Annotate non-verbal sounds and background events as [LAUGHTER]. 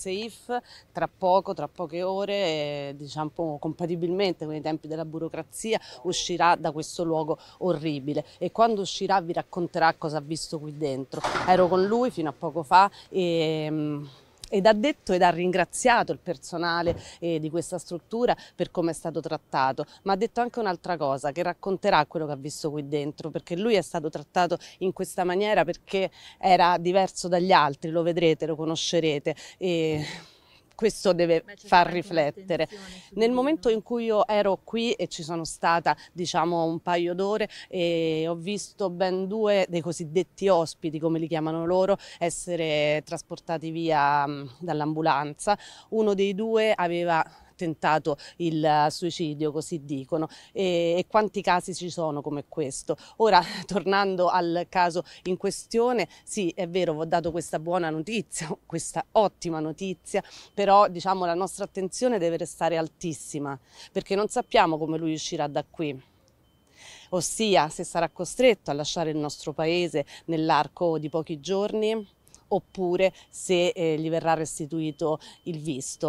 SAFE tra poco, tra poche ore, diciamo compatibilmente con i tempi della burocrazia, uscirà da questo luogo orribile e quando uscirà vi racconterà cosa ha visto qui dentro. Ero con lui fino a poco fa e... Ehm, ed ha detto ed ha ringraziato il personale eh, di questa struttura per come è stato trattato, ma ha detto anche un'altra cosa che racconterà quello che ha visto qui dentro, perché lui è stato trattato in questa maniera perché era diverso dagli altri, lo vedrete, lo conoscerete. E questo deve far riflettere. Nel momento in cui io ero qui e ci sono stata diciamo un paio d'ore e ho visto ben due dei cosiddetti ospiti come li chiamano loro essere trasportati via dall'ambulanza, uno dei due aveva tentato il eh, suicidio, così dicono, e, e quanti casi ci sono come questo. Ora, [LAUGHS] tornando al caso in questione, sì, è vero, ho dato questa buona notizia, [LAUGHS] questa ottima notizia, però diciamo la nostra attenzione deve restare altissima, perché non sappiamo come lui uscirà da qui ossia se sarà costretto a lasciare il nostro paese nell'arco di pochi giorni oppure se eh, gli verrà restituito il visto.